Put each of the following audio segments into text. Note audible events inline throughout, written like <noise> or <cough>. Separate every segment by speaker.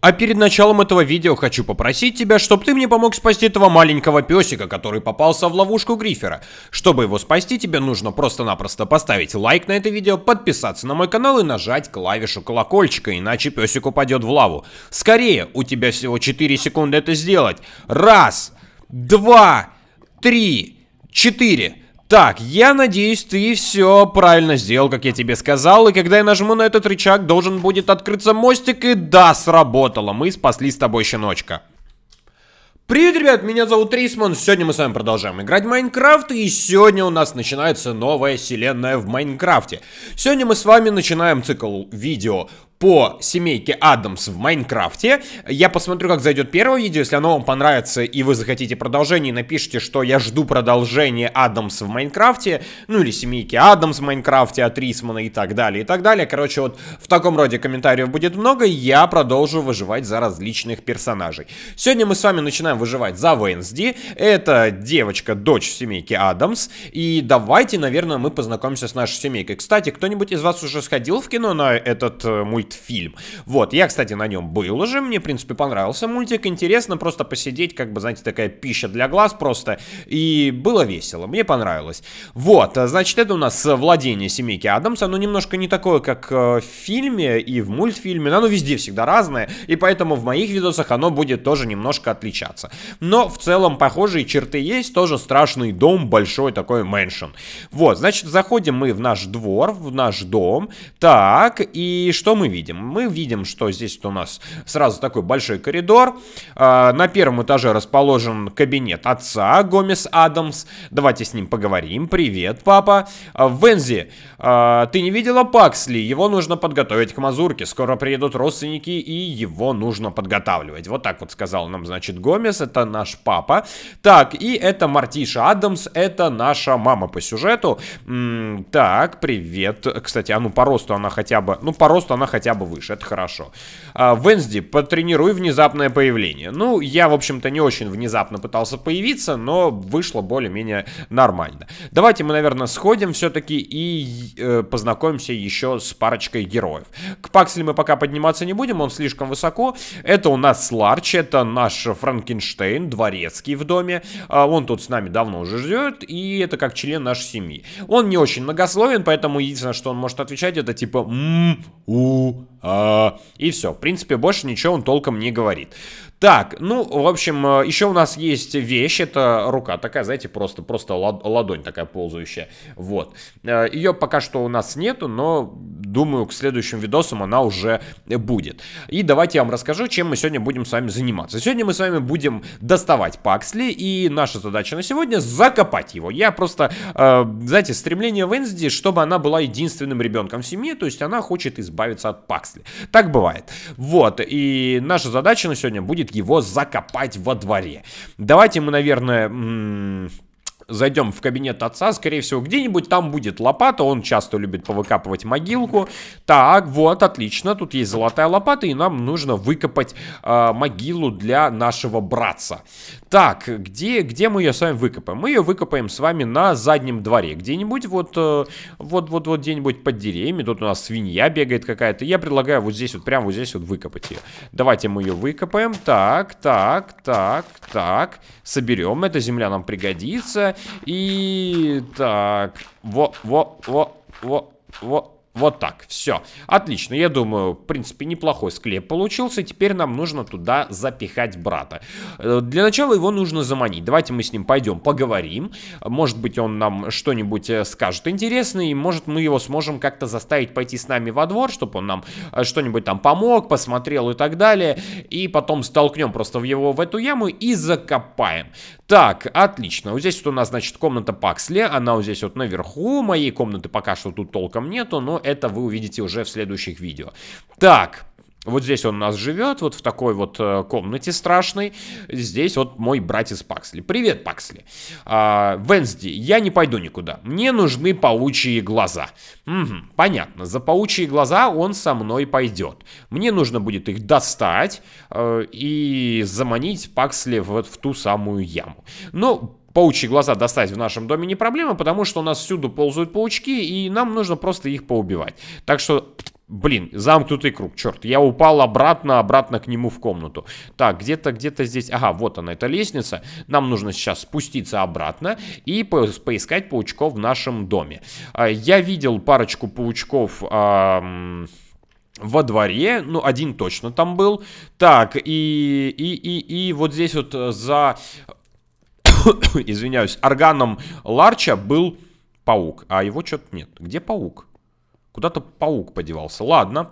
Speaker 1: А перед началом этого видео хочу попросить тебя, чтобы ты мне помог спасти этого маленького песика, который попался в ловушку грифера. Чтобы его спасти, тебе нужно просто-напросто поставить лайк на это видео, подписаться на мой канал и нажать клавишу колокольчика, иначе песик упадет в лаву. Скорее, у тебя всего 4 секунды это сделать. Раз, два, три, четыре. Так, я надеюсь, ты все правильно сделал, как я тебе сказал. И когда я нажму на этот рычаг, должен будет открыться мостик. И да, сработало. Мы спасли с тобой щеночка. Привет, ребят, меня зовут Рисман. Сегодня мы с вами продолжаем играть в Майнкрафт. И сегодня у нас начинается новая вселенная в Майнкрафте. Сегодня мы с вами начинаем цикл видео по семейке Адамс в Майнкрафте. Я посмотрю, как зайдет первое видео. Если оно вам понравится и вы захотите продолжение, напишите, что я жду продолжение Адамс в Майнкрафте. Ну или семейки Адамс в Майнкрафте от Рисмана и так далее, и так далее. Короче, вот в таком роде комментариев будет много. Я продолжу выживать за различных персонажей. Сегодня мы с вами начинаем выживать за Вэнсди Это девочка, дочь семейки Адамс. И давайте, наверное, мы познакомимся с нашей семейкой. Кстати, кто-нибудь из вас уже сходил в кино на этот э, мультик? фильм. Вот, я, кстати, на нем был уже, мне, в принципе, понравился мультик, интересно просто посидеть, как бы, знаете, такая пища для глаз просто, и было весело, мне понравилось. Вот, а, значит, это у нас владение семейки Адамса, оно немножко не такое, как э, в фильме и в мультфильме, оно везде всегда разное, и поэтому в моих видосах оно будет тоже немножко отличаться. Но в целом похожие черты есть, тоже страшный дом, большой такой мэншн. Вот, значит, заходим мы в наш двор, в наш дом, так, и что мы видим? видим? Мы видим, что здесь у нас сразу такой большой коридор. А, на первом этаже расположен кабинет отца Гомес Адамс. Давайте с ним поговорим. Привет, папа. А, Вензи, а, ты не видела Паксли? Его нужно подготовить к мазурке. Скоро приедут родственники, и его нужно подготавливать. Вот так вот сказал нам, значит, Гомес. Это наш папа. Так, и это Мартиша Адамс. Это наша мама по сюжету. так, привет. Кстати, а ну по росту она хотя бы... Ну, по росту она хотя хотя бы выше, это хорошо. А, Венсди, потренируй внезапное появление. Ну, я, в общем-то, не очень внезапно пытался появиться, но вышло более-менее нормально. Давайте мы, наверное, сходим все-таки и э, познакомимся еще с парочкой героев. К Паксли мы пока подниматься не будем, он слишком высоко. Это у нас Ларч, это наш Франкенштейн, дворецкий в доме. Э, он тут с нами давно уже ждет и это как член нашей семьи. Он не очень многословен, поэтому единственное, что он может отвечать, это типа м у а, и все. В принципе, больше ничего он толком не говорит. Так, ну, в общем, э, еще у нас есть вещь, это рука такая, знаете, просто, просто ладонь такая ползающая, вот. Э, Ее пока что у нас нету, но думаю, к следующим видосам она уже будет. И давайте я вам расскажу, чем мы сегодня будем с вами заниматься. Сегодня мы с вами будем доставать Паксли, и наша задача на сегодня закопать его. Я просто, э, знаете, стремление Венсди, чтобы она была единственным ребенком в семье, то есть она хочет избавиться от Паксли. Так бывает. Вот, и наша задача на сегодня будет его закопать во дворе. Давайте мы, наверное зайдем в кабинет отца, скорее всего, где-нибудь там будет лопата, он часто любит повыкапывать могилку. Так, вот, отлично, тут есть золотая лопата, и нам нужно выкопать э, могилу для нашего братца. Так, где, где мы ее с вами выкопаем? Мы ее выкопаем с вами на заднем дворе, где-нибудь вот, э, вот, вот, вот где-нибудь под деревьями, тут у нас свинья бегает какая-то, я предлагаю вот здесь вот, прямо вот здесь вот выкопать ее. Давайте мы ее выкопаем, так, так, так, так, соберем, эта земля нам пригодится, и так, во, во, во, во, во. Вот так, все. Отлично, я думаю, в принципе, неплохой склеп получился. Теперь нам нужно туда запихать брата. Э, для начала его нужно заманить. Давайте мы с ним пойдем поговорим. Может быть, он нам что-нибудь э, скажет интересное, и может, мы его сможем как-то заставить пойти с нами во двор, чтобы он нам э, что-нибудь там помог, посмотрел и так далее. И потом столкнем просто в его в эту яму и закопаем. Так, отлично. Вот здесь вот у нас, значит, комната паксле, Она вот здесь вот наверху. Моей комнаты пока что тут толком нету, но это вы увидите уже в следующих видео. Так, вот здесь он у нас живет, вот в такой вот э, комнате страшной. Здесь вот мой братец Паксли. Привет, Паксли. А, Венсди, я не пойду никуда. Мне нужны паучьи глаза. Угу, понятно, за паучьи глаза он со мной пойдет. Мне нужно будет их достать э, и заманить Паксли вот в ту самую яму. Но ну, паучьи глаза достать в нашем доме не проблема, потому что у нас всюду ползают паучки, и нам нужно просто их поубивать. Так что... Блин, замкнутый круг, черт, я упал обратно, обратно к нему в комнату Так, где-то, где-то здесь, ага, вот она, эта лестница Нам нужно сейчас спуститься обратно и поискать паучков в нашем доме а, Я видел парочку паучков... А во дворе, ну, один точно там был. Так, и, и, и, и вот здесь вот за <coughs> извиняюсь, органом Ларча был паук, а его что-то нет. Где паук? Куда-то паук подевался. Ладно,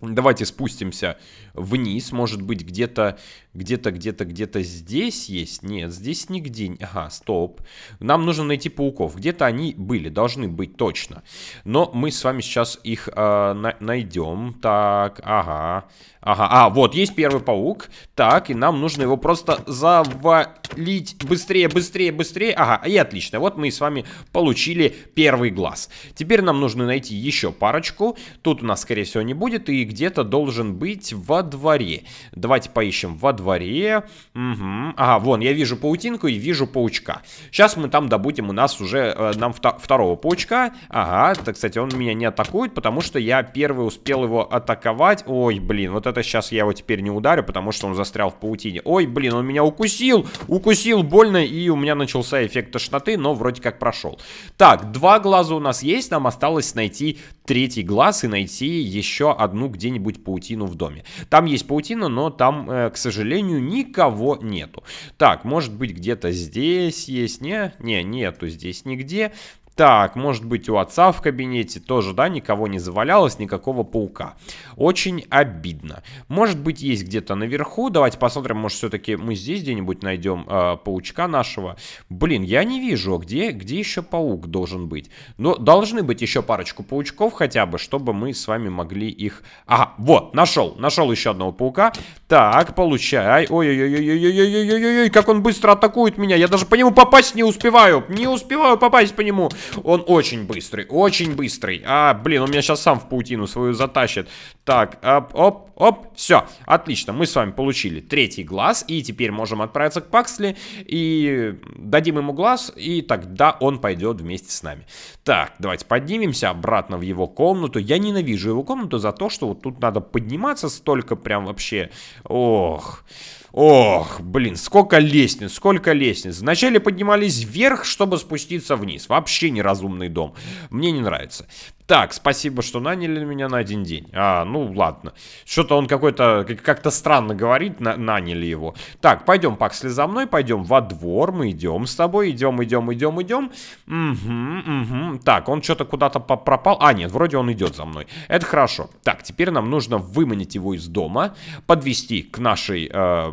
Speaker 1: давайте спустимся вниз. Может быть, где-то, где-то, где-то, где-то здесь есть? Нет, здесь нигде. Ага, стоп. Нам нужно найти пауков. Где-то они были, должны быть точно. Но мы с вами сейчас их э, на найдем. Так, ага. Ага, а, вот, есть первый паук. Так, и нам нужно его просто завалить быстрее, быстрее, быстрее. Ага, и отлично. Вот мы с вами получили первый глаз. Теперь нам нужно найти еще парочку. Тут у нас, скорее всего, не будет. И где-то должен быть во дворе. Давайте поищем во дворе. Угу. Ага, вон, я вижу паутинку и вижу паучка. Сейчас мы там добудем у нас уже э, нам вто второго паучка. Ага, так, кстати, он меня не атакует, потому что я первый успел его атаковать. Ой, блин, вот это сейчас я его теперь не ударю, потому что он застрял в паутине. Ой, блин, он меня укусил! Укусил больно, и у меня начался эффект тошноты, но вроде как прошел. Так, два глаза у нас есть, нам осталось найти третий глаз и найти еще одну где-нибудь паутину в доме. Там есть паутина, но там, э, к сожалению, никого нету. Так, может быть, где-то здесь есть, не? Не, нету здесь нигде. Так, может быть у отца в кабинете тоже, да, никого не завалялось, никакого паука. Очень обидно. Может быть есть где-то наверху, давайте посмотрим, может все-таки мы здесь где-нибудь найдем э, а, паучка нашего. Блин, я не вижу, а где, где еще паук должен быть. Но должны быть еще парочку паучков хотя бы, чтобы мы с вами могли их... А, вот, нашел, нашел еще одного паука. Так, получай. Ой-ой-ой-ой-ой-ой-ой-ой-ой, как он быстро атакует меня, я даже по нему попасть не успеваю, не успеваю попасть по нему. Он очень быстрый, очень быстрый. А, блин, он меня сейчас сам в паутину свою затащит. Так, оп, оп, оп, все, отлично, мы с вами получили третий глаз, и теперь можем отправиться к Паксли, и дадим ему глаз, и тогда он пойдет вместе с нами. Так, давайте поднимемся обратно в его комнату. Я ненавижу его комнату за то, что вот тут надо подниматься столько прям вообще, ох... Oh. Ох, блин, сколько лестниц, сколько лестниц. Вначале поднимались вверх, чтобы спуститься вниз. Вообще неразумный дом. Мне не нравится. Так, спасибо, что наняли меня на один день. А, ну ладно. Что-то он какой-то, как-то странно говорит, на наняли его. Так, пойдем, Паксли, за мной, пойдем во двор, мы идем с тобой, идем, идем, идем, идем. Угу, угу. Так, он что-то куда-то пропал. А, нет, вроде он идет за мной. Это хорошо. Так, теперь нам нужно выманить его из дома, подвести к нашей, э,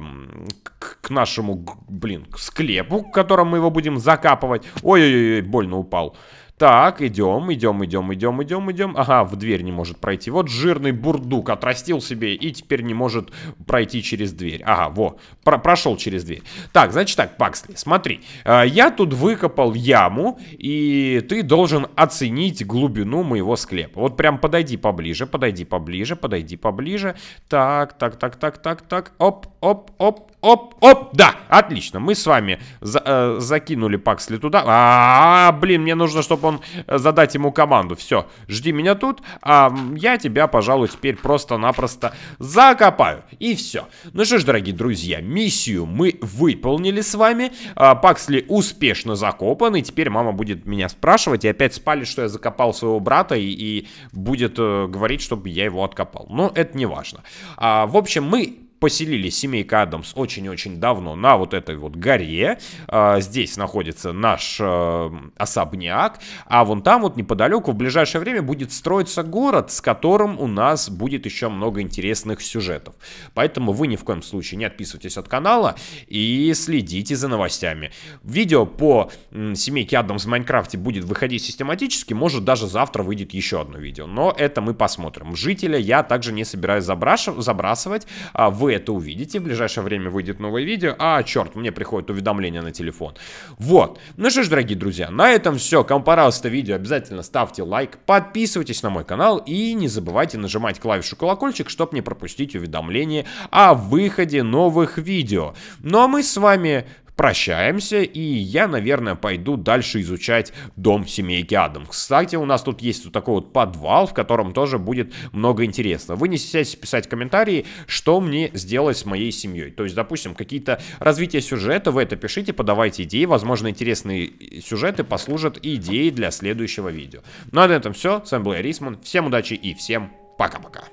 Speaker 1: к, к нашему, блин, к склепу, в котором мы его будем закапывать. Ой-ой-ой, больно упал. Так, идем, идем, идем, идем, идем, идем. Ага, в дверь не может пройти. Вот жирный бурдук отрастил себе и теперь не может пройти через дверь. Ага, во, про прошел через дверь. Так, значит так, Паксли, смотри. Э, я тут выкопал яму, и ты должен оценить глубину моего склепа. Вот прям подойди поближе, подойди поближе, подойди поближе. Так, так, так, так, так, так. Оп, оп, оп, оп, оп, да, отлично. Мы с вами за, э, закинули Паксли туда. А, блин, мне нужно, чтобы он э, задать ему команду. Все, жди меня тут, а я тебя, пожалуй, теперь просто-напросто закопаю. И все. Ну что ж, дорогие друзья, миссию мы выполнили с вами. А, Паксли успешно закопан, и теперь мама будет меня спрашивать и опять спали, что я закопал своего брата и, и будет э, говорить, чтобы я его откопал. Но это не важно. А, в общем, мы Поселили семейка Адамс очень-очень давно на вот этой вот горе. А, здесь находится наш э, особняк, а вон там вот неподалеку в ближайшее время будет строиться город, с которым у нас будет еще много интересных сюжетов. Поэтому вы ни в коем случае не отписывайтесь от канала и следите за новостями. Видео по семейке Адамс в Майнкрафте будет выходить систематически, может даже завтра выйдет еще одно видео, но это мы посмотрим. Жителя я также не собираюсь забрасывать, а вы вы это увидите. В ближайшее время выйдет новое видео. А, черт, мне приходит уведомление на телефон. Вот. Ну что ж, дорогие друзья, на этом все. Кому понравилось это видео, обязательно ставьте лайк, подписывайтесь на мой канал и не забывайте нажимать клавишу колокольчик, чтобы не пропустить уведомления о выходе новых видео. Ну а мы с вами прощаемся, и я, наверное, пойду дальше изучать дом семейки Адамс. Кстати, у нас тут есть вот такой вот подвал, в котором тоже будет много интересного. Вы не стесняйтесь писать комментарии, что мне сделать с моей семьей. То есть, допустим, какие-то развития сюжета, вы это пишите, подавайте идеи, возможно, интересные сюжеты послужат идеей для следующего видео. Ну а на этом все, с вами был я, Рисман, всем удачи и всем пока-пока.